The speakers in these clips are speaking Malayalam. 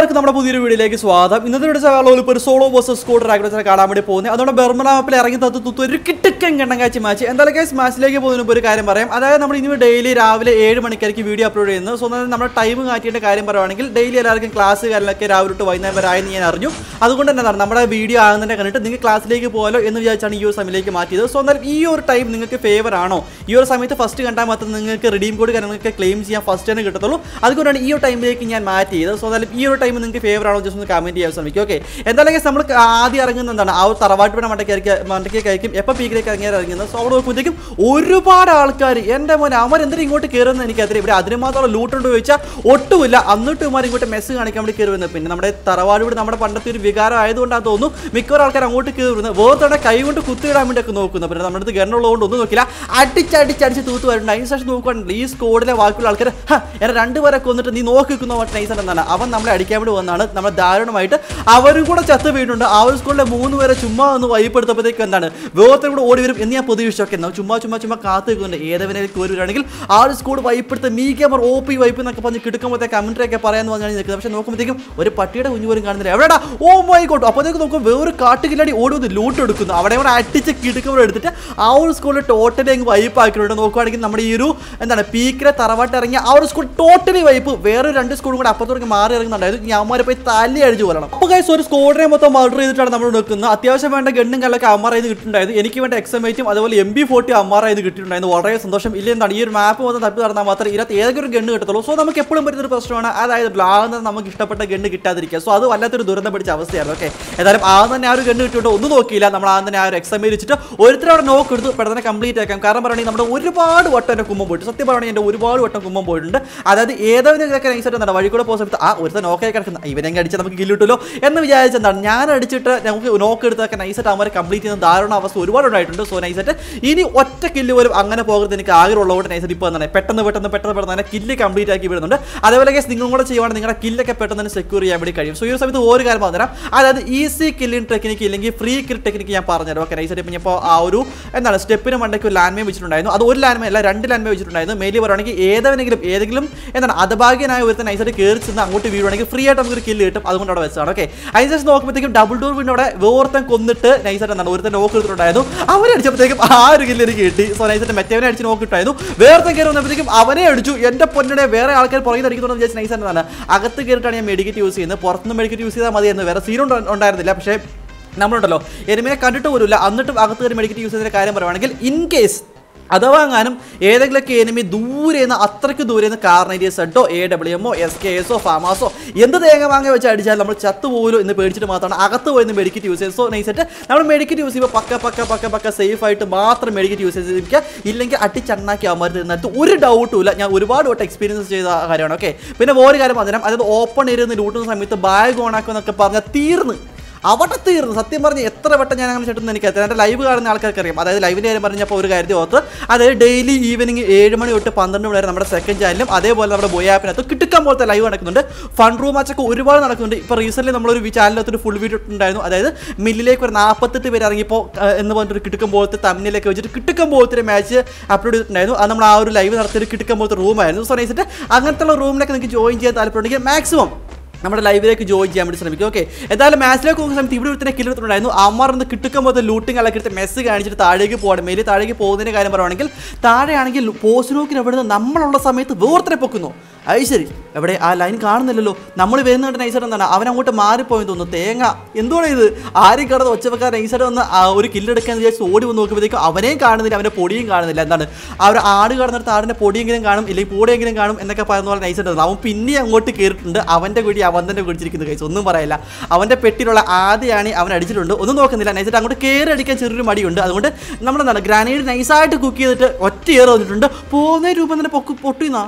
എല്ലാവർക്കും നമ്മുടെ പുതിയൊരു വീഡിയോയിലേക്ക് സ്വാഗതം ഇന്നത്തെ വീഡിയോ ചാനൽ ഒരു സോളോ ബോസ് സ്കോഡ് റാക്കറ്റ് കാണാൻ വേണ്ടി പോകുന്നത് അതുകൊണ്ട് ബെർമനാപ്പിൽ ഇറങ്ങി തത്തു ഒരു കിട്ട കണ്ടം കാച്ചി മാച്ച് എന്തായാലും കേസ് മാച്ചിലേക്ക് പോകുന്ന ഒരു കാര്യം പറയാം അതായത് നമ്മൾ ഇനി ഡെയിലി രാവിലെ ഏഴ് മണിക്കായിരിക്കും വീഡിയോ അപ്ലോഡ് ചെയ്യുന്നത് സോ നമ്മുടെ ടൈം മാറ്റിയുടെ കാര്യം പറയുകയാണെങ്കിൽ ഡെയിലി എല്ലാവർക്കും ക്ലാസ് കാര്യങ്ങളൊക്കെ രാവിലെ തൊട്ട് വൈകുന്നേരം വരെ ആയെന്ന് ഞാൻ അറിഞ്ഞു അതുകൊണ്ട് തന്നെ നമ്മുടെ വീഡിയോ ആകുന്നതിനെ കണ്ടിട്ട് നിങ്ങൾക്ക് ക്ലാസ്സിലേക്ക് പോകാലോ എന്ന് വിചാരിച്ചാണ് ഈ ഒരു സമയത്തേക്ക് മാറ്റിയത് സോ എന്നാലും ഈ ഒരു ടൈം നിങ്ങൾക്ക് ഫേവർ ആണോ ഈ ഒരു സമയത്ത് ഫസ്റ്റ് കണ്ടാൽ മാത്രം നിങ്ങൾക്ക് റിഡീം കോഡ് കാര്യങ്ങളൊക്കെ ക്ലെയിം ചെയ്യാൻ ഫസ്റ്റ് തന്നെ കിട്ടത്തുള്ളൂ അതുകൊണ്ടാണ് ഈ ഒരു ടൈമിലേക്ക് ഞാൻ മാറ്റിയത് സോ എന്നാലും ഈ ഒരു ടൈം നിങ്ങൾക്ക് ഫേവർ ആണോ ജസ്റ്റ് ഒന്ന് കമൻറ്റ് ചെയ്യാൻ ശ്രമിക്കും ഓക്കെ എന്തായാലും നമ്മൾ ആദ്യം ഇറങ്ങുന്ന എന്താണ് ആ ഒരു തറവാട്ട് പണം മണ്ടക്കായിരിക്കും മണ്ടക്കേക്കായിരിക്കും എപ്പോൾ പീക്കിലേക്ക് അങ്ങേരൊക്കെ ഇറങ്ങി ഇറങ്ങുന്നത് സോ അവിടെ നോക്കുമ്പോഴത്തേക്കും ഒരുപാട് ആൾക്കാർ എൻ്റെ മോനെ അവൻ എന്തിനും ഇങ്ങോട്ട് കയറുന്നത് എനിക്കറിയാം ഇവിടെ അതിന് മാത്രമുള്ള ലൂട്ടുണ്ട് ചോദിച്ചാൽ ഒട്ടുമില്ല അന്നിട്ട് മാറി ഇങ്ങോട്ട് മെസ്സ് കാണിക്കാൻ വേണ്ടി കയറി വന്നത് പിന്നെ നമ്മുടെ തറവാട് ഇവിടെ നമ്മുടെ പണ്ടത്തെ ഒരു വികാരം ആയതുകൊണ്ടാണ് തോന്നുന്നു മിക്കവാറും ആൾക്കാർ അങ്ങോട്ട് കയറി വരുന്നത് വേറെ കൈ കൊണ്ട് കുത്തിയിടാൻ വേണ്ടിയൊക്കെ നോക്കുന്നത് പിന്നെ നമ്മുടെ അടുത്ത് ഗണ്ണുള്ളതുകൊണ്ട് ഒന്നും നോക്കില്ല അടിച്ചടിച്ചടിച്ച് തൂത്ത് വരുന്നുണ്ട് അതിന് ശേഷം നോക്കുകയാണെങ്കിൽ ഈ സ്കോഡിലെ ബാക്കിയുള്ള ആൾക്കാർ എന്നെ രണ്ടുപേരെ കൊന്നിട്ട് നീ നോക്കിക്കുന്ന നിൽക്കുന്ന എന്നാണ് അവൻ നമ്മളെ അടിക്കാൻ വേണ്ടി വന്നാണ് നമ്മൾ ദാരുണമായിട്ട് അവരും കൂടെ ചത്ത് വീണിട്ടുണ്ട് ആ ഒരു സ്കൂളിലെ മൂന്ന് പേരെ ചുമ്മാ ഒന്ന് വൈപ്പെടുത്തപ്പോഴത്തേക്ക് എന്താണ് വേറെ കൂടെ ഓടി വരും എന്ന് ഞാൻ പൊതുവെ വിശ്വസിക്കുന്നു ചുമ്മാ ചുമ്മാ ചുമ്മാ കാത്തു നിൽക്കുന്നുണ്ട് ഏതവനെ വരികയാണെങ്കിൽ ആ ഒരു സ്കൂൾ വൈപ്പെടുത്ത് മീഗമർ ഓ പി വൈപ്പ് എന്നൊക്കെ പറഞ്ഞ് കിടക്കുമ്പോഴത്തെ ഒക്കെ പറയാമെന്ന് പറഞ്ഞാണ് നിൽക്കുന്നത് പക്ഷേ നോക്കുമ്പോഴത്തേക്കും ഒരു പട്ടിയുടെ കുഞ്ഞു പോലും കാണുന്നില്ല എവിടെടാ ഓ മൈ ഗോട്ട് അപ്പോഴത്തേക്ക് നോക്കും വേറൊരു കാട്ടുകില്ലാടി ഓടി വന്ന് ലൂട്ട് എടുക്കുന്നു അവിടെ ഇവിടെ അടിച്ച് കിടക്കുമ്പോൾ എടുത്തിട്ട് ആ ഒരു സ്കൂളിൽ ടോട്ടലി അങ്ങ് വൈപ്പാക്കിയിട്ടുണ്ട് നോക്കുവാണെങ്കിൽ നമ്മുടെ ഈ ഒരു എന്താണ് പീക്കിലെ തറവാട്ട് ഇറങ്ങിയ ആ ഒരു സ്കൂൾ ടോട്ടലി വൈപ്പ് വേറെ രണ്ട് സ്കൂളും കൂടെ അപ്പുറത്തോടെ മാറി ഇറങ്ങുന്നുണ്ടായിരുന്നു ഞാൻ അവന്മാരെ പോയി തല്ലി അടിച്ചു കൊല്ലണം അപ്പോൾ കൈസ് ഒരു സ്കോഡിനെ മൊത്തം മർഡർ ചെയ്തിട്ടാണ് നമ്മൾ നിൽക്കുന്നത് അത്യാവശ്യം വേണ്ട ഗണ്ണും കല്ലൊക്കെ അമ്മ ചെയ്ത് എനിക്ക് വേണ്ട എക്സ് എം എയ്റ്റും അതുപോലെ എം ബി ഫോർട്ടി അമ്മാറായി കിട്ടിയിട്ടുണ്ടായിരുന്നു വളരെ സന്തോഷം ഇല്ല എന്താണ് ഈ ഒരു മാപ്പ് വന്ന് തപ്പി നടന്നാൽ മാത്രമേ ഇതിനകത്ത് ഏതൊരു ഗണ്ണ് കിട്ടത്തുള്ളൂ സോ നമുക്ക് എപ്പോഴും പറ്റുന്ന ഒരു പ്രശ്നമാണ് അതായത് ബ്ലാകുന്നത് നമുക്ക് ഇഷ്ടപ്പെട്ട ഗണ്ണ് കിട്ടാതിരിക്കുക സോ അത് വല്ലാത്തൊരു ദുരന്തം പിടിച്ച അവസ്ഥയായിരുന്നു ഓക്കെ ഏതായാലും ആ തന്നെ ആ ഒരു ഗണ്ണ് കിട്ടിയിട്ട് ഒന്നും നോക്കിയില്ല നമ്മൾ ആ തന്നെ ആ ഒരു എക്സ് എം എയിൽ വെച്ചിട്ട് ഒരുത്തരം അവിടെ നോക്ക് എടുത്ത് പെട്ടെന്ന് കംപ്ലീറ്റ് ആക്കാം കാരണം പറയുകയാണെങ്കിൽ നമ്മുടെ ഒരുപാട് വട്ടം എൻ്റെ കുമ്പം പോയിട്ട് സത്യം പറയുകയാണെങ്കിൽ എൻ്റെ ഒരുപാട് വട്ടം കുമ്പം പോയിട്ടുണ്ട് അതായത് ഏതൊരു ഇതൊക്കെ നൈസായിട്ട് വഴി വഴിക്കൂടെ പോകുന്ന സമയത്ത് ആ ഒരുത്തരം നോക്കായി കിടക്കുന്ന ഇവനെങ്കിൽ അടിച്ച് നമുക്ക് കില്ലിട്ടല്ലോ എന്ന് വിചാരിച്ചെന്താണ് ഞാൻ അടിച്ചിട്ട് നമുക്ക് നോക്ക് എടുത്തൊക്കെ നൈസായിട്ട് അവരെ കംപ്ലീറ്റ് ചെയ്യുന്ന ധാരണ അവസ്ഥ ഒരുപാട് ഉണ്ടായിട്ടുണ്ട് ഉണ്ട് സോ നൈസറ്റ് ഇനി ഒറ്റ കില്ല് പോലും അങ്ങനെ പോകരുത് എനിക്ക് ആഗ്രഹമുള്ളതുകൊണ്ട് നൈസറ്റ് ഇപ്പോൾ തന്നെ പെട്ടെന്ന് പെട്ടെന്ന് പെട്ടെന്ന് പെട്ടെന്ന് തന്നെ കില്ല് കംപ്ലീറ്റ് ആക്കി വിടുന്നുണ്ട് അതേപോലെ കേസ് നിങ്ങളും കൂടെ ചെയ്യുവാണെങ്കിൽ നിങ്ങളുടെ കില്ലൊക്കെ പെട്ടെന്ന് തന്നെ സെക്യൂർ ചെയ്യാൻ വേണ്ടി കഴിയും സോ ഈ സമയത്ത് ഒരു കാര്യം പറഞ്ഞുതരാം അതായത് ഈസി കില്ലിൻ ടെക്നിക്ക് ഇല്ലെങ്കിൽ ഫ്രീ കിൽ ടെക്നിക്ക് ഞാൻ പറഞ്ഞുതരാം ഓക്കെ നൈസറ്റ് ഇപ്പം ഇപ്പോൾ ആ ഒരു എന്താണ് സ്റ്റെപ്പിന് മണ്ടയ്ക്ക് ഒരു ലാൻഡ്മേ വെച്ചിട്ടുണ്ടായിരുന്നു അത് ഒരു ലാൻമേ അല്ല രണ്ട് ലാൻമേ വെച്ചിട്ടുണ്ടായിരുന്നു മെയിലി പറയുകയാണെങ്കിൽ ഏതെങ്കിലും ഏതെങ്കിലും എന്താണ് അതഭാഗ്യനായ ഒരു നൈസായിട്ട് കയറി ചെന്ന് അങ്ങോട്ട് വീഴുവാണെങ്കിൽ ഫ്രീ ആയിട്ട് നമുക്കൊരു കില്ല് കിട്ടും അതുകൊണ്ട് അവിടെ വെച്ചാണ് ഓക്കെ അതിനുശേഷം നോക്കുമ്പോഴത്തേക്കും ഡബിൾ ഡോർ വീണ്ടോടെ വേർത്തം കൊന്നിട്ട് നൈസായിട്ട് എന്താണ് ഒരുത്തൻ നോക്ക് എടുത്തിട്ടുണ്ടായിരുന്നു അവൻ അവനെ അടിച്ചപ്പോഴത്തേക്കും ആ ഒരു കില്ല് എനിക്ക് കിട്ടി സോ മറ്റേവനെ അടിച്ച് നോക്കിട്ടായിരുന്നു വേറെ കയറി വന്നപ്പോഴത്തേക്കും അവനെ അടിച്ചു എന്റെ പൊന്നിടെ വേറെ ആൾക്കാർ പുറകെ അടിക്കുന്നുണ്ടെന്ന് വിചാരിച്ച നൈസ് തന്നെ അകത്ത് കയറിയിട്ടാണ് ഞാൻ മെഡിക്കറ്റ് യൂസ് ചെയ്യുന്നത് പുറത്തുനിന്ന് മെഡിക്കറ്റ് യൂസ് ചെയ്താൽ എന്ന് വേറെ സീൻ ഉണ്ടായിരുന്നില്ല പക്ഷേ നമ്മളുണ്ടല്ലോ എനിമിനെ കണ്ടിട്ട് ഇല്ല എന്നിട്ടും അകത്ത് കയറി മെഡിക്കറ്റ് യൂസ് ചെയ്യുന്ന കാര്യം പറയുവാണെങ്കിൽ ഇൻ കേസ് അഥവാ എങ്ങാനും ഏതെങ്കിലുമൊക്കെ എനിമി ദൂരെ നിന്ന് അത്രയ്ക്ക് ദൂരെ നിന്ന് കാർണേരിയ സെഡോ എ ഡബ്ല്യു എമ്മോ എസ് കെ എസോ ഫാമാസോ എന്ത് തേങ്ങ വാങ്ങി വെച്ച് അടിച്ചാൽ നമ്മൾ ചത്തുപോലും എന്ന് പേടിച്ചിട്ട് മാത്രമാണ് അകത്ത് പോയി മെഡിക്കറ്റ് യൂസ് ചെയ്യുന്നത് സോ നൈസെറ്റ് നമ്മൾ മെഡിക്കറ്റ് യൂസ് ചെയ്യുമ്പോൾ പക്ക പക്ക പക്ക പക്ക സേഫ് ആയിട്ട് മാത്രം മെഡിക്കറ്റ് യൂസ് ചെയ്തിരിക്കുക ഇല്ലെങ്കിൽ അട്ടിച്ചണ്ണാക്കി അമർത്തി നിന്നിട്ട് ഒരു ഡൗട്ടും ഇല്ല ഞാൻ ഒരുപാട് വട്ടം എക്സ്പീരിയൻസ് ചെയ്ത കാര്യമാണ് ഓക്കെ പിന്നെ ഒരു കാര്യം പറഞ്ഞാൽ അതായത് ഓപ്പൺ ഏരിയ ലൂട്ടുന്ന സമയത്ത് ബാഗ് ഓൺ ആക്കുക എന്നൊക്കെ പറഞ്ഞാൽ തീർന്ന് അവിടെ തീർന്നു സത്യം പറഞ്ഞ് എത്ര വട്ടം ഞാൻ അങ്ങനെ ചേട്ടൻ എനിക്ക് എൻ്റെ ലൈവ് കാണുന്ന ആൾക്കാർക്ക് അറിയാം അതായത് ലൈവിൻ്റെ കാര്യം പറഞ്ഞപ്പോൾ ഒരു കാര്യത്തിൽ ഓർത്ത് അതായത് ഡെയിലി ഈവനിങ് ഏഴ് മണി തൊട്ട് പന്ത്രണ്ട് മണി വരെ നമ്മുടെ സെക്കൻഡ് ചാനലും അതേപോലെ നമ്മുടെ ബോയ് ആപ്പിനകത്ത് കിട്ടുക്കാൻ പോലത്തെ ലൈവ് നടക്കുന്നുണ്ട് ഫണ്ട് റൂം മാച്ചൊക്കെ ഒരുപാട് നടക്കുന്നുണ്ട് ഇപ്പോൾ റീസെൻ്റ്ലി നമ്മളൊരു ഒരു ഫുൾ വീഡിയോ ഉണ്ടായിരുന്നു അതായത് മില്ലിലേക്ക് ഒരു നാൽപ്പത്തെട്ട് പേര് ഇറങ്ങിയപ്പോൾ എന്ന് പറഞ്ഞിട്ട് കിട്ടുക്കം പോലത്തെ തമ്മിലേക്ക് വെച്ചിട്ട് കിട്ടുക്കം പോലത്തെ ഒരു മാച്ച് അപ്ലോഡ് ചെയ്തിട്ടുണ്ടായിരുന്നു അത് നമ്മൾ ആ ഒരു ലൈവ് നടത്തിയൊരു കിട്ടുക്കം പോലത്തെ റൂമായിരുന്നു സോ നൈസിട്ട് അങ്ങനത്തെ റൂമിലൊക്കെ നിങ്ങൾക്ക് ജോയിൻ ചെയ്യാൻ താല്പര്യമുണ്ടെങ്കിൽ മാക്സിമം നമ്മുടെ ലൈവിലേക്ക് ജോയിൻ ചെയ്യാൻ വേണ്ടി ശ്രമിക്കും ഓക്കെ എന്തായാലും മാച്ചിലേക്ക് പോകുന്ന സമയത്ത് ഇവിടെ ഒരുത്തന്നെ കില്ലെടുത്തിട്ടുണ്ടായിരുന്നു അമ്മർ ഒന്ന് പോലെ ലൂട്ടിംഗ് അല്ലെങ്കിൽ മെസ്സ് കാണിച്ചിട്ട് താഴേക്ക് പോകണം മെയിൽ താഴേക്ക് പോകുന്നതിൻ്റെ കാര്യം പറയുവാണെങ്കിൽ താഴെയാണെങ്കിൽ പോസ്നോക്കിന് അവിടെ നിന്ന് നമ്മളുള്ള സമയത്ത് വേർത്തനെ പൊക്കുന്നു അത് ശരി എവിടെ ആ ലൈൻ കാണുന്നില്ലല്ലോ നമ്മൾ വരുന്നുണ്ട് നൈസർ എന്താണ് അവൻ അങ്ങോട്ട് മാറിപ്പോയി തോന്നുന്നു തേങ്ങ എന്തുകൊണ്ട് ഇത് ആരും കടന്ന് വെക്കാൻ നൈസർ വന്ന് ഒരു കില്ലെടുക്കാൻ വിചാരിച്ച് ഓടി വന്ന് നോക്കുമ്പോഴത്തേക്കും അവനെയും കാണുന്നില്ല അവൻ്റെ പൊടിയും കാണുന്നില്ല എന്താണ് ആ ഒരു ആട് കടന്നിടത്ത് ആടിൻ്റെ പൊടിയെങ്കിലും കാണും ഇല്ലെങ്കിൽ പൂടെയെങ്കിലും കാണും എന്നൊക്കെ പറയുന്ന പോലെ നൈസൈഡ് അവൻ പിന്നെ അങ്ങോട്ട് കയറിയിട്ടുണ്ട് അവൻ്റെ കൂടി തന്നെ കുടിച്ചിരിക്കുന്ന കഴിച്ചു ഒന്നും പറയില്ല അവൻ്റെ പെട്ടിലുള്ള ആദ്യമാണ് അവൻ അടിച്ചിട്ടുണ്ട് ഒന്നും നോക്കുന്നില്ല നൈസർ അങ്ങോട്ട് കയറി അടിക്കാൻ ചെറിയൊരു മടിയുണ്ട് അതുകൊണ്ട് നമ്മളെന്താണ് ഗ്രാനേഡ് നൈസായിട്ട് കുക്ക് ചെയ്തിട്ട് ഒറ്റ ഏറ് വന്നിട്ടുണ്ട് പോകുന്ന രൂപം തന്നെ പൊക്ക് പൊട്ടിന്നാ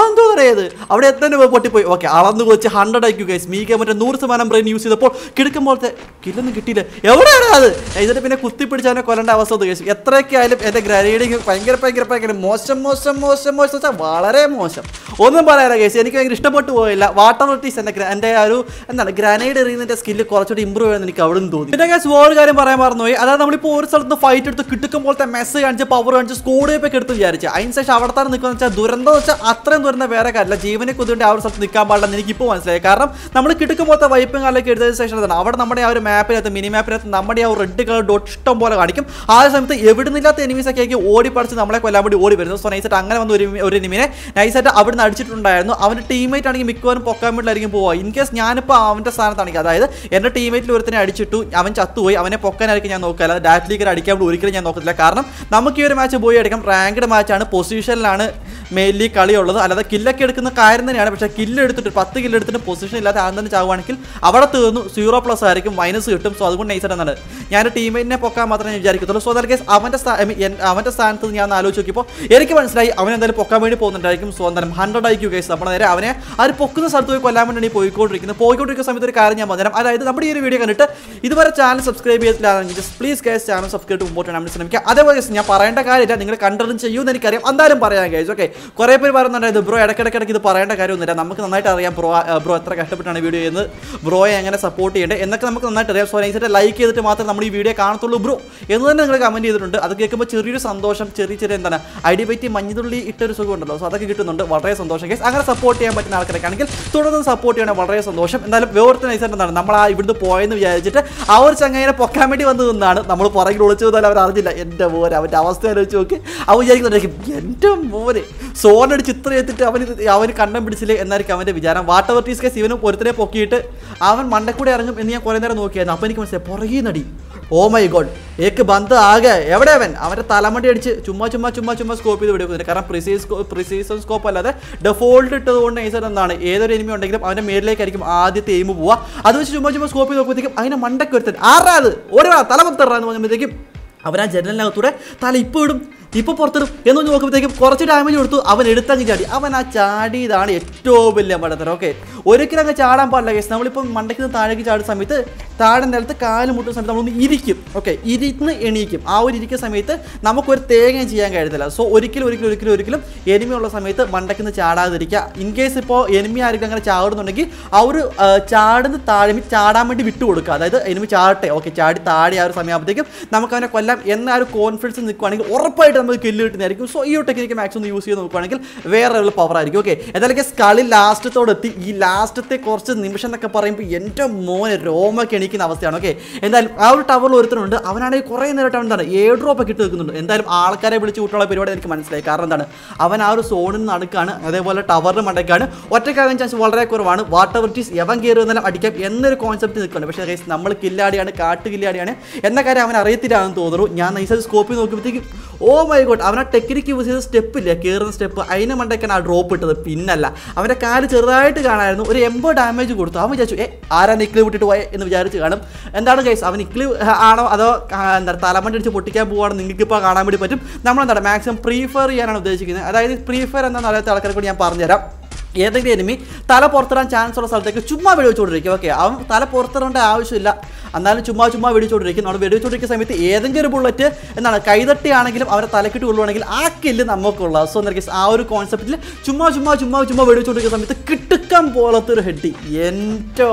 എന്തോ അറിയത് അവിടെ എത്ര പൊട്ടിപ്പോയി ഓക്കെ അളന്ന് വെച്ച് ഹൺഡ്രഡ് ആയിക്കു ഗൈസ് മീക മറ്റേ നൂറ് ശതമാനം ബ്രെയിൻ യൂസ് ചെയ്തപ്പോൾ കിടക്കും പോലത്തെ കില്ലൊന്നും കിട്ടിയില്ല എവിടെയാണ് അത് ഇതിന്റെ പിന്നെ കുത്തിപ്പിടിച്ചവനെ കൊല്ലേണ്ട അവസ്ഥ ഗൈസ് എത്രയൊക്കെ ആയാലും എന്റെ ഗ്രൈഡിങ് ഭയങ്കര ഭയങ്കര ഭയങ്കര മോശം മോശം മോശം മോശം വെച്ചാൽ വളരെ മോശം ഒന്നും പറയാനാ ഗൈസ് എനിക്ക് ഭയങ്കര ഇഷ്ടപ്പെട്ടു പോയില്ല വാട്ടർ റൊട്ടീസ് എൻ്റെ എന്റെ ആ ഒരു എന്താണ് ഗ്രാനൈഡ് എറിയുന്നതിന്റെ സ്കില്ല് കുറച്ചുകൂടി ഇമ്പ്രൂവ് ചെയ്യുമെന്ന് എനിക്ക് അവിടെ നിന്ന് തോന്നി പിന്നെ ഗൈസ് വേറൊരു കാര്യം പറയാൻ മറന്നുപോയി അതായത് നമ്മളിപ്പോൾ ഒരു സ്ഥലത്ത് ഫൈറ്റ് എടുത്ത് കിട്ടുമ്പോഴത്തെ മെസ്സ് കാണിച്ച് പവർ കാണിച്ച് സ്കോഡ് ഒക്കെ എടുത്ത് വിചാരിച്ചു അതിന് ശേഷം അവിടെ തന്നെ നിൽക്കുക വെച്ചാൽ ദുരന്തം വെച്ചാൽ അത്ര എന്ന് പറയുന്ന വേറെ കാര്യമില്ല ജീവനെ കൊതുകൊണ്ട് ആ ഒരു സ്ഥലത്ത് നിൽക്കാൻ പാടില്ലെന്ന് എനിക്കിപ്പോൾ മനസ്സിലായി കാരണം നമ്മൾ കിടക്കുമ്പോഴത്തെ വൈപ്പും കാലിലേക്ക് എടുത്തതിന് ശേഷം അവിടെ നമ്മുടെ ആ ഒരു മാപ്പിനകത്ത് മിനി മാപ്പിനകത്ത് നമ്മുടെ ആ ഒരു റെഡ് കളർ ഡോട്ട് ഇഷ്ടം പോലെ കാണിക്കും ആ സമയത്ത് എവിടുന്നില്ലാത്ത എനിമീസൊക്കെ ആയിരിക്കും ഓടി പഠിച്ച് നമ്മളെ കൊല്ലാൻ വേണ്ടി ഓടി വരുന്നത് സോ നൈസായിട്ട് അങ്ങനെ വന്ന ഒരു ഒരു എനിമിനെ നൈസായിട്ട് അവിടെ നിന്ന് അടിച്ചിട്ടുണ്ടായിരുന്നു അവൻ്റെ ടീമേറ്റ് ആണെങ്കിൽ മിക്കവാറും പൊക്കാൻ വേണ്ടിയിട്ടായിരിക്കും പോവുക ഇൻ കേസ് ഞാനിപ്പോൾ അവൻ്റെ സ്ഥാനത്താണെങ്കിൽ അതായത് എൻ്റെ ടീമേറ്റിൽ ഒരുത്തിനെ അടിച്ചിട്ടു അവൻ ചത്തുപോയി അവനെ പൊക്കാനായിരിക്കും ഞാൻ നോക്കുക അല്ലാതെ ഡാറ്റ് ലീഗർ അടിക്കാൻ വേണ്ടി ഒരിക്കലും ഞാൻ നോക്കത്തില്ല കാരണം നമുക്ക് ഈ ഒരു മാച്ച് പോയി അടിക്കാം റാങ്ക്ഡ് മാച്ചാണ് പൊസിഷനിലാണ് മെയിൻലി കളിയുള്ളത് അല്ലാതെ കില്ലൊക്കെ എടുക്കുന്ന കാര്യം തന്നെയാണ് പക്ഷേ കില്ല് എടുത്തിട്ട് പത്ത് കില്ല് എടുത്തിട്ട് പൊസിഷൻ ഇല്ലാതെ ആദ്യം തന്നെ ചാവുകയാണെങ്കിൽ അവിടെ തീർന്നു സീറോ പ്ലസ് ആയിരിക്കും മൈനസ് കിട്ടും സോ അതുകൊണ്ട് നൈസായിട്ട് എന്നാണ് ഞാൻ ടീമിനെ പൊക്കാൻ മാത്രമേ വിചാരിക്കത്തുള്ളൂ സോ അതായത് കേസ് അവൻ്റെ അവൻ്റെ സ്ഥാനത്ത് ഞാൻ ആലോചിച്ച് നോക്കിയപ്പോൾ എനിക്ക് മനസ്സിലായി അവൻ എന്തായാലും പൊക്കാൻ വേണ്ടി പോകുന്നുണ്ടായിരിക്കും സോ എന്തായാലും ഹൺഡ്രഡ് ആയിരിക്കും കേസ് നമ്മൾ നേരെ അവനെ അത് പൊക്കുന്ന സ്ഥലത്ത് പോയി കൊല്ലാൻ വേണ്ടി പോയിക്കൊണ്ടിരിക്കുന്നത് പോയിക്കൊണ്ടിരിക്കുന്ന സമയത്ത് ഒരു കാര്യം ഞാൻ പറഞ്ഞുതരാം അതായത് നമ്മുടെ ഈ ഒരു വീഡിയോ കണ്ടിട്ട് ഇതുവരെ ചാനൽ സബ്സ്ക്രൈബ് ചെയ്തിട്ടില്ലാണെങ്കിൽ just please case channel subscribe മുമ്പോട്ട് നമ്മൾ ശ്രമിക്കുക അതേപോലെ ഞാൻ പറയേണ്ട കാര്യമില്ല നിങ്ങൾ കണ്ടതും ചെയ്യുമെന്ന് എനിക്കറിയാം എന്തായാലും പറയാൻ കേസ് ഓക്കെ കുറേ പേര് പറയുന്നുണ്ടായത് അതായത് ബ്രോ ഇടക്കിടക്കിടക്ക് ഇത് പറയേണ്ട കാര്യമൊന്നുമില്ല നമുക്ക് നന്നായിട്ട് അറിയാം ബ്രോ ബ്രോ എത്ര കഷ്ടപ്പെട്ടാണ് വീഡിയോ ചെയ്യുന്നത് ബ്രോയെ എങ്ങനെ സപ്പോർട്ട് ചെയ്യേണ്ടത് എന്നൊക്കെ നമുക്ക് നന്നായിട്ട് അറിയാം സോ അതിനനുസരിച്ച് ലൈക്ക് ചെയ്തിട്ട് മാത്രം നമ്മൾ ഈ വീഡിയോ കാണത്തുള്ളൂ ബ്രോ എന്ന് തന്നെ നിങ്ങൾ കമൻറ്റ് ചെയ്തിട്ടുണ്ട് അത് കേൾക്കുമ്പോൾ ചെറിയൊരു സന്തോഷം ചെറിയ ചെറിയ എന്താണ് ഐഡി പറ്റി മഞ്ഞുതുള്ളി ഇട്ടൊരു സുഖം ഉണ്ടല്ലോ സോ അതൊക്കെ കിട്ടുന്നുണ്ട് വളരെ സന്തോഷം കേസ് അങ്ങനെ സപ്പോർട്ട് ചെയ്യാൻ പറ്റുന്ന ആണെങ്കിൽ തുടർന്ന് സപ്പോർട്ട് ചെയ്യണം വളരെ സന്തോഷം എന്നാലും വേറൊരു നൈസ് എന്താണ് നമ്മൾ ആ ഇവിടുന്ന് പോയെന്ന് വിചാരിച്ചിട്ട് ആ ഒരു ചങ്ങനെ പൊക്കാൻ വേണ്ടി വന്നു നിന്നാണ് നമ്മൾ പുറകിൽ ഒളിച്ചു വന്നാൽ അവർ അറിഞ്ഞില്ല എൻ്റെ മോനെ അവൻ്റെ അവസ്ഥ ആലോചിച്ച് നോക്കി അവ വിചാരിക്കുന്നുണ്ടായിരിക്കും എൻ്റെ മോനെ സോണടിച്ച് ഇത്ര എടുത്തിട്ട് അവൻ അവന് കണ്ടം പിടിച്ചില്ലേ എന്നായിരിക്കും അവൻ്റെ വിചാരം വാട്ടർ അവർ കേസ് ഇവനും പൊരുത്തനെ പൊക്കിയിട്ട് അവൻ മണ്ടക്കൂടെ ഇറങ്ങും എന്ന് ഞാൻ കുറേ നേരം നോക്കിയായിരുന്നു അപ്പോൾ എനിക്ക് മനസ്സിലായി പുറകെ നടി ഓ മൈ ഗോഡ് ഏക്ക് ബന്ധ ആകെ എവിടെ അവൻ അവൻ്റെ തലമണ്ടി അടിച്ച് ചുമ്മാ ചുമ്മാ ചുമ്മാ ചുമ്മാ സ്കോപ്പ് ചെയ്ത് വിടുക കാരണം പ്രിസൈസ് പ്രിസൈസൺ സ്കോപ്പ് അല്ലാതെ ഡെഫോൾട്ട് ഇട്ടതുകൊണ്ട് നൈസർ എന്നാണ് ഏതൊരു എനിമി ഉണ്ടെങ്കിലും അവൻ്റെ മേലിലേക്കായിരിക്കും ആദ്യത്തെ എയിം പോവുക അത് വെച്ച് ചുമ്മാ ചുമ്മാ സ്കോപ്പ് ചെയ്ത് നോക്കുമ്പോഴത്തേക്കും അതിനെ മണ്ടക്കൊരുത്തൻ ആറാത് ഓരോ തലമത്തറാന്ന് പറഞ്ഞപ്പോഴത്തേക്കും അവൻ ആ ജനലിനകത്തൂടെ തല ഇപ്പോൾ ഇടും ഇപ്പോൾ പുറത്തിടും എന്നൊന്ന് നോക്കുമ്പോഴത്തേക്കും കുറച്ച് ഡാമേജ് കൊടുത്തു അവൻ എടുത്തങ്ങ് ചാടി അവൻ ആ ചാടിയതാണ് ഏറ്റവും വലിയ പടത്തരം ഓക്കെ ഒരിക്കലും അങ്ങ് ചാടാൻ പാടില്ല കേസ് നമ്മളിപ്പോൾ മണ്ടയ്ക്ക് താഴേക്ക് ചാടുന്ന സമയത്ത് താഴെ നിലത്ത് കാല് മുട്ടുന്ന സമയത്ത് നമ്മളൊന്ന് ഇരിക്കും ഓക്കെ ഇരുന്ന് എണീക്കും ആ ഒരു ഇരിക്കുന്ന സമയത്ത് നമുക്കൊരു തേങ്ങയും ചെയ്യാൻ കഴിയത്തില്ല സോ ഒരിക്കലും ഒരിക്കലും ഒരിക്കലും ഒരിക്കലും എനിമി ഉള്ള സമയത്ത് മണ്ടയ്ക്കുന്ന് ചാടാതിരിക്കുക ഇൻ കേസ് ഇപ്പോൾ എനിമി ആരെങ്കിലും അങ്ങനെ ചാടുന്നുണ്ടെങ്കിൽ ആ ഒരു ചാടുന്ന താഴെ ചാടാൻ വേണ്ടി വിട്ടു കൊടുക്കുക അതായത് എനിമി ചാടട്ടെ ഓക്കെ ചാടി താഴെ ആ ഒരു സമയമാകുമ്പോഴത്തേക്കും നമുക്ക് അവനെ കൊല്ലാം എന്ന ഒരു കോൺഫിഡൻസ് നിൽക്കുകയാണെങ്കിൽ ഉറപ്പായിട്ട് നമുക്ക് കില്ല് കിട്ടുന്നതായിരിക്കും സോ ഈ ഒരു ടെക്നിക്ക് മാക്സിമം യൂസ് ചെയ്ത് നോക്കുകയാണെങ്കിൽ വേറെ ഒരു പവർ ആയിരിക്കും ഓക്കെ എന്തായാലും കളി ലാസ്റ്റത്തോടെത്തി ഈ ലാസ്റ്റത്തെ കുറച്ച് നിമിഷം എന്നൊക്കെ പറയുമ്പോൾ എൻ്റെ മോനെ രോമൊക്കെ ഇരിക്കുന്ന അവസ്ഥയാണ് ഓക്കെ എന്തായാലും ആ ഒരു ടവറിൽ ഒരുത്തനുണ്ട് അവനാണെങ്കിൽ കുറേ നേരമായിട്ട് എന്താണ് എ ഡ്രോപ്പ് ഒക്കെ ഇട്ട് നിൽക്കുന്നുണ്ട് എന്തായാലും ആൾക്കാരെ വിളിച്ച് കൂട്ടുള്ള പരിപാടി എനിക്ക് മനസ്സിലായി കാരണം എന്താണ് അവൻ ആ ഒരു സോണിൽ നിന്ന് അടുക്കാണ് അതേപോലെ ടവറിന് മടക്കാണ് ഒറ്റക്കാകാൻ ചാൻസ് വളരെ കുറവാണ് വാട്ടർ ഇറ്റീസ് എവൻ കയറി വന്നാലും അടിക്കാം എന്നൊരു കോൺസെപ്റ്റ് നിൽക്കുന്നത് പക്ഷേ ഗൈസ് നമ്മൾ കില്ലാടിയാണ് കാട്ട് കില്ലാടിയാണ് എന്ന കാര്യം അവൻ അറിയത്തില്ല എന്ന് തോന്നുന്നു ഞാൻ നൈസായി സ്കോപ്പിൽ നോക്കിയപ്പോഴത്തേക്കും ഓ oh മൈ ഗോഡ് അവൻ ആ ടെക്നിക്ക് യൂസ് ചെയ്ത സ്റ്റെപ്പ് ഇല്ല കയറുന്ന സ്റ്റെപ്പ് അതിന് മണ്ടയ്ക്കാണ് ആ ഡ്രോപ്പ് ഇട്ടത് പിന്നല്ല അവൻ്റെ കാല് ചെറുതായിട്ട് കാണായിരുന്നു ഒരു എൺപത് ഡാമേജ് കൊടുത്തു അവൻ വിചാരിച്ചു ഏ ആരാ നിക്കിൽ വിട്ടിട്ട് പോയെ എന്ന് വിചാരിച്ച് കാണും എന്താണ് ഗൈസ് അവൻ ഇക്ലി ആണോ അതോ എന്താ തലമണ്ടി അടിച്ച് പൊട്ടിക്കാൻ പോവാണോ ഇപ്പോൾ കാണാൻ വേണ്ടി പറ്റും നമ്മളെന്താണ് മാക്സിമം പ്രീഫർ ചെയ്യാനാണ് ഉദ്ദേശിക്കുന്നത് അതായത് പ്രീഫർ എന്താണെന്ന് നല്ല ആൾക്കാർ കൂടി ഞാൻ പറഞ്ഞുതരാം ഏതെങ്കിലും എനിമി തല പുറത്തിടാൻ ചാൻസ് ഉള്ള സ്ഥലത്തേക്ക് ചുമ്മാ വെടിവെച്ചുകൊണ്ടിരിക്കും ഓക്കെ അവൻ തല പുറത്തിടേണ്ട ആവശ്യമില്ല എന്നാലും ചുമ്മാ ചുമ്മാ വെടിവെച്ചുകൊണ്ടിരിക്കും നമ്മൾ വെടിവെച്ചുകൊണ്ടിരിക്കുന്ന സമയത്ത് ഏതെങ്കിലും ഒരു ബുള്ളറ്റ് എന്താണ് കൈതട്ടിയാണെങ്കിലും അവരെ തലക്കിട്ട് കൊള്ളുവാണെങ്കിൽ ആ കില്ല് നമുക്കുള്ള സോ എന്താ ആ ഒരു കോൺസെപ്റ്റിൽ ചുമ്മാ ചുമ്മാ ചുമ്മാ ചുമ്മാ വെടിവെച്ചുകൊണ്ടിരിക്കുന്ന സമയത്ത് കിട്ടുക്കാൻ പോലത്തെ ഒരു ഹെഡി എൻ്റെ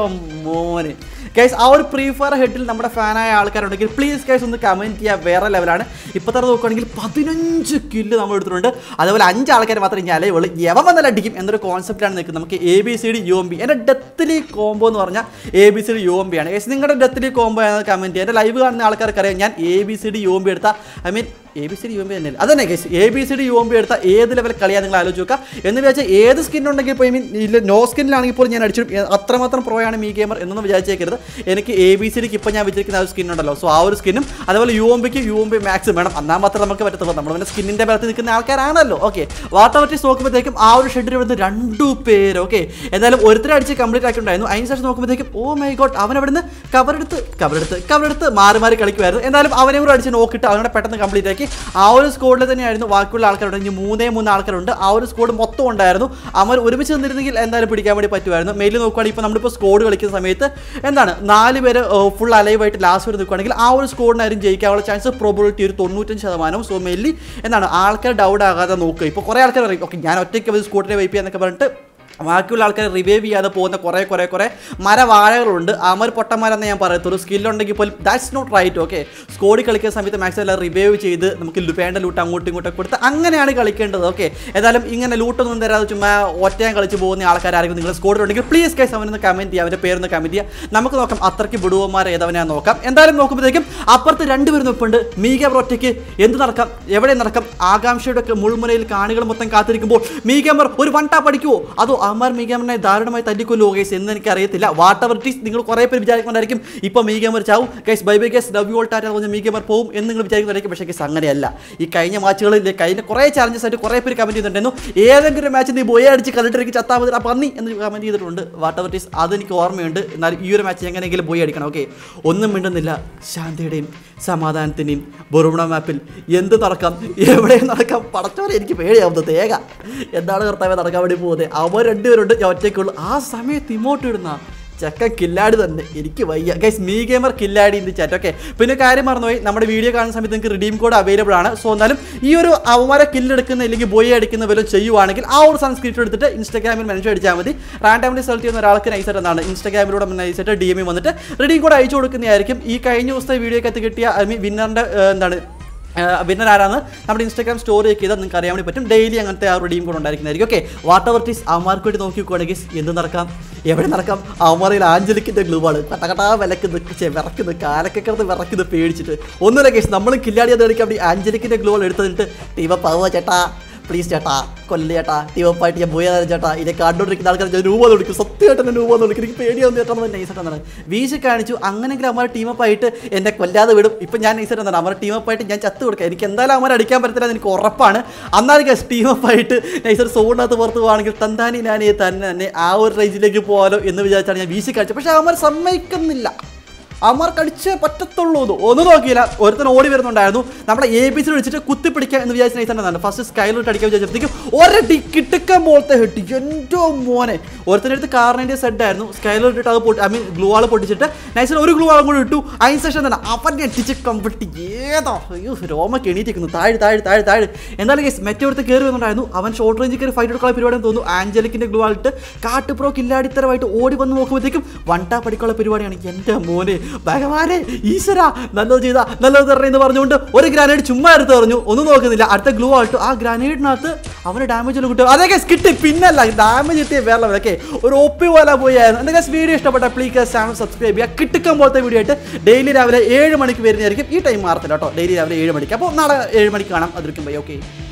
മോനെ കേസ് ആ ഒരു പ്രീഫയർ ഫയർ ഹെഡിൽ നമ്മുടെ ഫാനായ ആൾക്കാരുണ്ടെങ്കിൽ പ്ലീസ് കേസ് ഒന്ന് കമൻറ്റ് ചെയ്യുക വേറെ ലെവലാണ് ഇപ്പോൾ തന്നെ നോക്കുകയാണെങ്കിൽ പതിനഞ്ച് കില്ല് നമ്മൾ എടുത്തിട്ടുണ്ട് അതുപോലെ അഞ്ച് ആൾക്കാർ മാത്രമേ ഇനി അലയുള്ളൂ എവ വന്നാൽ അടിക്കും എന്നൊരു കോൺസെപ്റ്റാണ് നിൽക്കുന്നത് നമുക്ക് A B C D U M B എൻ്റെ ഡെത്ത്ലി കോംബോ എന്ന് പറഞ്ഞാൽ A B C D U M B ആണ് കേസ് നിങ്ങളുടെ ഡെത്ത്ലി കോംബോ ആണെന്ന് കമൻറ്റ് ചെയ്യുക എൻ്റെ ലൈവ് കാണുന്ന ആൾക്കാർക്ക് അറിയാം ഞാൻ A B C D U M B എടുത്ത I mean A B C D U M B തന്നെ അത് തന്നെ A B C D U M B എടുത്ത ഏത് ലെവൽ കളിയാണ് നിങ്ങൾ ആലോചിച്ച് നോക്കുക എന്ന് വിചാരിച്ചാൽ ഏത് സ്കിൻ ഉണ്ടെങ്കിൽ ഇപ്പോൾ മീൻ ഇല്ല നോ സ്കിന്നിലാണെങ്കിൽ പോലും ഞാൻ അടിച്ചു അത്രമാത്രം പ്രോയാണ് മീ ഗെയിമർ എന്നൊന്നും വിചാരിച്ചേക്കരുത് എനിക്ക് എ ബി സി ഡിക്ക് ഇപ്പോൾ ഞാൻ വിചാരിക്കുന്ന ആ ഒരു സ്കിൻ ഉണ്ടല്ലോ സോ ആ ഒരു സ്കിന്നും അതുപോലെ യു എം ബിക്ക് യു എം ബി മാക്സ് വേണം എന്നാൽ മാത്രം നമുക്ക് പറ്റത്തുള്ളൂ നമ്മൾ പിന്നെ സ്കിന്നിൻ്റെ ബലത്തിൽ നിൽക്കുന്ന ആൾക്കാരാണല്ലോ ഓക്കെ വാർത്ത പറ്റി നോക്കുമ്പോഴത്തേക്കും ആ ഒരു ഷെഡിൽ വരുന്ന രണ്ടു പേര് ഓക്കെ എന്തായാലും ഒരുത്തരം അടിച്ച് കംപ്ലീറ്റ് ആക്കിയിട്ടുണ്ടായിരുന്നു അതിന് ശേഷം നോക്കുമ്പോഴത്തേക്കും ഓ മൈ ഗോട്ട് അവൻ അവിടുന്ന് കവറെടുത്ത് കവറെടുത്ത് കവറെടുത്ത് മാറി മാറി കളിക്കുമായിരുന്നു എന്തായാലും അവനെ കൂടെ അടിച്ച് നോക്കിയിട്ട് അവനെ പെട്ടെന്ന് കംപ്ലീറ്റ് ആക്കി ആ ഒരു സ്കോഡിൽ തന്നെയായിരുന്നു ബാക്കിയുള്ള ആൾക്കാരുണ്ട് ഇനി മൂന്നേ മൂന്ന് ആൾക്കാരുണ്ട് ആ ഒരു സ്കോഡ് മൊത്തം ഉണ്ടായിരുന്നു അവർ ഒരുമിച്ച് നിന്നിരുന്നെങ്കിൽ എന്തായാലും പിടിക്കാൻ വേണ്ടി പറ്റുമായിരുന്നു മെയിൽ നോക്കുകയാണെങ്കിൽ ഇപ്പോൾ നമ്മളിപ്പോൾ സ്കോഡ് കളിക്കുന്ന സമയത്ത് എന്താണ് നാല് പേര് ഫുൾ അലൈവായിട്ട് ലാസ്റ്റ് വരെ നിൽക്കുകയാണെങ്കിൽ ആ ഒരു സ്കോഡിനായിരുന്നു ജയിക്കാനുള്ള ചാൻസ് പ്രോബിലിറ്റി ഒരു തൊണ്ണൂറ്റഞ്ച് ശതമാനം സോ മെയിലി എന്താണ് ആൾക്കാർ ഡൗട്ട് ആകാതെ നോക്കുക ഇപ്പോൾ കുറേ ആൾക്കാർ പറയും ഓക്കെ ഞാൻ ഒറ്റയ്ക്ക് സ്കോഡിനെ വൈപ്പ് ചെയ്യാന്നൊക്കെ പറഞ്ഞിട്ട് ബാക്കിയുള്ള ആൾക്കാർ റിവൈവ് ചെയ്യാതെ പോകുന്ന കുറേ കുറേ കുറേ മരവാഴകളുണ്ട് അമർ പൊട്ടന്മാരെന്ന് ഞാൻ പറയത്തുള്ളൂ സ്കില്ലുണ്ടെങ്കിൽ പോലും ദാറ്റ്സ് നോട്ട് റൈറ്റ് ഓക്കെ സ്കോഡി കളിക്കുന്ന സമയത്ത് മാക്സിമം എല്ലാം റിവൈവ് ചെയ്ത് നമുക്ക് വേണ്ട ലൂട്ട് അങ്ങോട്ടും ഇങ്ങോട്ടും കൊടുത്ത് അങ്ങനെയാണ് കളിക്കേണ്ടത് ഓക്കെ ഏതായാലും ഇങ്ങനെ ലൂട്ടൊന്നും തരാതെ ചുമ്മാ ഒറ്റയാൻ കളിച്ച് പോകുന്ന ആൾക്കാരായിരിക്കും നിങ്ങൾ സ്കോഡിലുണ്ടെങ്കിൽ പ്ലീസ് കേസ് അവനൊന്ന് കമൻറ്റ് ചെയ്യുക അവൻ്റെ പേരൊന്ന് കമൻറ്റ് ചെയ്യുക നമുക്ക് നോക്കാം അത്രയ്ക്ക് വിടുവന്മാർ ഏതവനെ നോക്കാം എന്തായാലും നോക്കുമ്പോഴത്തേക്കും അപ്പുറത്ത് രണ്ടുപേരും ഒപ്പുണ്ട് മീഗ ഒറ്റയ്ക്ക് എന്ത് നടക്കാം എവിടെ നടക്കാം ആകാംക്ഷയുടെ ഒക്കെ മുൾമുനയിൽ കാണികൾ മൊത്തം കാത്തിരിക്കുമ്പോൾ മീഗമർ ഒരു വൺ ടാപ്പ് അടിക്കുമോ അതോ അമർ മീഗാമറിനെ ദാരുണമായി തല്ലിക്കൊല്ലുവോ ഗൈസ് എന്ന് എനിക്ക് അറിയത്തില്ല വാട്ട് ടീസ് നിങ്ങൾ കുറേ പേര് വിചാരിക്കുന്നുണ്ടായിരിക്കും ഇപ്പോൾ മീഗാമർ ചാവും guys bye bye guys love you all ടാറ്റ പറഞ്ഞ മീഗാമർ പോവും എന്ന് നിങ്ങൾ വിചാരിക്കുന്നുണ്ടായിരിക്കും പക്ഷേ ഗൈസ് അങ്ങനെയല്ല ഈ കഴിഞ്ഞ മാച്ചുകളിൽ കഴിഞ്ഞ കുറേ ചാലഞ്ചസ് ആയിട്ട് കുറേ പേര് കമൻറ്റ് ചെയ്തിട്ടുണ്ടായിരുന്നു ഏതെങ്കിലും ഒരു മാച്ച് നീ ബോയ അടിച്ച് കളിട്ടിരിക്കും ചത്താ മതി പന്നി എന്ന് കമൻറ്റ് ചെയ്തിട്ടുണ്ട് വാട്ട് എവർ ടീസ് അതെനിക്ക് ഓർമ്മയുണ്ട് എന്നാൽ ഈ ഒരു മാച്ച് എങ്ങനെയെങ്കിലും ബോയ് അടിക്കണം ഓക്കെ ഒന്നും മിണ്ടുന്നില്ല ശാന്തിയുടെയും സമാധാനത്തിൻ്റെയും ബൊറുണ മാപ്പിൽ എന്ത് നടക്കാം എവിടെയും നടക്കാം പടച്ചവരെ എനിക്ക് പേടിയാവുന്നത് ഏക എന്താണ് കർത്താവ് നടക്കാൻ വേണ്ടി പോകുന്നത് അവർ രണ്ടുപേരുണ്ട് ഞാൻ ഒറ്റയ്ക്കുള്ളൂ ആ സമയത്ത് ഇമോട്ട് ഇടുന്ന ചക്ക കില്ലാടി തന്നെ എനിക്ക് വയ്യ ഗൈസ് മീ ഗെയിമർ കില്ലാടി ഇൻ ദി ചാറ്റ് ഓക്കെ പിന്നെ കാര്യം മറന്നുപോയി നമ്മുടെ വീഡിയോ കാണുന്ന സമയത്ത് നിങ്ങൾക്ക് റിഡീം കോഡ് അവൈലബിൾ ആണ് സോ എന്നാലും ഈ ഒരു അവമാര കില്ലെടുക്കുന്ന അല്ലെങ്കിൽ ബോയി അടിക്കുന്ന വല്ല ചെയ്യുവാണെങ്കിൽ ആ ഒരു സൺസ്ക്രീൻ എടുത്തിട്ട് ഇൻസ്റ്റാഗ്രാമിൽ മെൻഷൻ അടിച്ചാൽ മതി റാൻഡാമിൽ സെലക്ട് ചെയ്യുന്ന ഒരാൾക്ക് നൈസായിട്ട് എന്നാണ് ഇൻസ്റ്റാഗ്രാമിലൂടെ നൈസായിട്ട് ഡി എം വന്നിട്ട് റിഡീം കോഡ് അയച്ചു കൊടുക്കുന്നതായിരിക്കും ഈ കഴിഞ്ഞ ദിവസത്തെ വീഡിയോക്കകത്ത് കിട്ടിയ ഐ മീൻ വിന്നറിൻ്റെ എന്താണ് വിന്നർ ആരാന്ന് നമ്മുടെ ഇൻസ്റ്റാഗ്രാം സ്റ്റോറി ഒക്കെ ചെയ്താൽ നിങ്ങൾക്ക് അറിയാൻ വേണ്ടി പറ്റും ഡെയിലി അങ്ങനത്തെ ആ ഒരു ടീം കൂടെ ഉണ്ടായിരിക്കുന്നതായിരിക്കും ഓക്കെ വാട്ടർ അവർ ടീസ് അവന്മാർക്ക് വേണ്ടി നോക്കിക്കുകയാണെങ്കിൽ എന്ത് നടക്കാം എവിടെ നടക്കാം അവന്മാരിൽ ആഞ്ചലിക്കിൻ്റെ ഗ്ലൂവാണ് കട്ടകട്ടാ വിലക്കുന്നു വിറക്കുന്നു കാലൊക്കെ കിടന്ന് വിറക്കുന്നു പേടിച്ചിട്ട് ഒന്നുമില്ല കേസ് നമ്മൾ കില്ലാടി അത് കളിക്കാൻ വേണ്ടി ആഞ്ചലിക്കിൻ്റെ ഗ്ലൂവാൾ എടുത്തതിട്ട് ടീമ പാവ ചേട്ടാ പ്ലീസ് ചേട്ടാ കൊല്ല ചേട്ടാ ടീവപ്പായിട്ട് ഞാൻ പോയാൽ ചേട്ടാ ഇത് കണ്ടുകൊണ്ടിരിക്കുന്ന ആൾക്കാർ ഞാൻ രൂപ വിളിക്കും സത്യമായിട്ട് എന്നെ രൂപ വിളിക്കും എനിക്ക് പേടിയാവുന്ന ചേട്ടാ എന്ന് നൈസായിട്ട് എന്നാണ് വീശ് കാണിച്ചു അങ്ങനെങ്കിലും അമ്മ ടീമപ്പായിട്ട് എന്നെ കൊല്ലാതെ വിടും ഇപ്പം ഞാൻ നൈസായിട്ട് എന്നാണ് അമ്മ ടീമപ്പായിട്ട് ഞാൻ ചത്ത് കൊടുക്കാം എനിക്ക് എന്തായാലും അമ്മ അടിക്കാൻ പറ്റത്തില്ല എനിക്ക് ഉറപ്പാണ് അന്നാലും ഗസ് ടീമപ്പായിട്ട് നൈസർ സോണിനകത്ത് പുറത്ത് പോകുകയാണെങ്കിൽ തന്താനി നാനി തന്നെ തന്നെ ആ ഒരു റേഞ്ചിലേക്ക് പോകാലോ എന്ന് വിചാരിച്ചാണ് ഞാൻ വീശി കാണിച്ചത് പക്ഷേ അമ്മ സമ്മതിക്കുന്നില്ല അമർ കടിച്ചേ പറ്റത്തുള്ളൂ എന്ന് ഒന്നും നോക്കിയില്ല ഒരുത്തൻ ഓടി വരുന്നുണ്ടായിരുന്നു നമ്മുടെ എ ബി സി വിളിച്ചിട്ട് കുത്തിപ്പിടിക്കുക എന്ന് വിചാരിച്ച നൈസ് തന്നെ ഫസ്റ്റ് സ്കൈലിട്ട് അടിക്കാൻ വിചാരിച്ചപ്പോഴത്തേക്കും ഒരടി ടി പോലത്തെ ഹെട്ടി എൻ്റെ മോനെ ഒരുത്തൻ്റെ അടുത്ത് കാറിൻ്റെ സെഡ് ആയിരുന്നു സ്കൈലിട്ടിട്ട് അത് പൊട്ടി ഐ മീൻ ഗ്ലൂ ആൾ പൊട്ടിച്ചിട്ട് നൈസിൽ ഒരു ഗ്ലൂ ആളും കൂടി ഇട്ടു അതിന് ശേഷം തന്നെ അവൻ്റെ അടിച്ച് കമ്പിട്ട് ഏതാ അയ്യോ രോമ കെണിയിരിക്കുന്നു താഴെ താഴെ താഴെ താഴെ എന്തായാലും കേസ് മറ്റൊരുത്ത് കയറി വന്നിട്ടുണ്ടായിരുന്നു അവൻ ഷോർട്ട് റേഞ്ച് കയറി ഫൈറ്റ് എടുക്കാനുള്ള പരിപാടി തോന്നുന്നു ആഞ്ചലിക്കിൻ്റെ ഗ്ലൂ ആളിട്ട് കാട്ടുപ്രോ കില്ലാടിത്തരമായിട്ട് ഓടി വന്ന് നോക്കുമ്പോഴത്തേക്കും വൺ ടാപ്പ് അടിക്കാനുള്ള പരിപാടിയാണ് എൻ്റെ മോനെ ഭഗവാനെ ഈശ്വര നല്ലത് ചെയ്ത നല്ലത് തരണേന്ന് പറഞ്ഞുകൊണ്ട് ഒരു ഗ്രാനേഡ് ചുമ്മാ എടുത്ത് പറഞ്ഞു ഒന്നും നോക്കുന്നില്ല അടുത്ത ഗ്ലൂ ആയിട്ട് ആ ഗ്രാനേഡിനകത്ത് അവന് ഡാമേജ് ഉള്ള കിട്ടും അതൊക്കെ കിട്ടി പിന്നല്ല ഡാമേജ് കിട്ടിയ വേറെ ലെവലൊക്കെ ഒരു ഒപ്പി പോലെ പോയായിരുന്നു എന്തൊക്കെ വീഡിയോ ഇഷ്ടപ്പെട്ട പ്ലീസ് ചാനൽ സബ്സ്ക്രൈബ് ചെയ്യുക കിട്ടിക്കാൻ പോലത്തെ വീഡിയോ ആയിട്ട് ഡെയിലി രാവിലെ ഏഴ് മണിക്ക് വരുന്നതായിരിക്കും ഈ ടൈം മാറത്തില്ല കേട്ടോ ഡെയിലി രാവിലെ ഏഴ് മണിക്ക് അപ്പോൾ നാളെ ഏഴ് മണിക്ക് കാണാം അതിരിക്കും ബൈ ഓക്കെ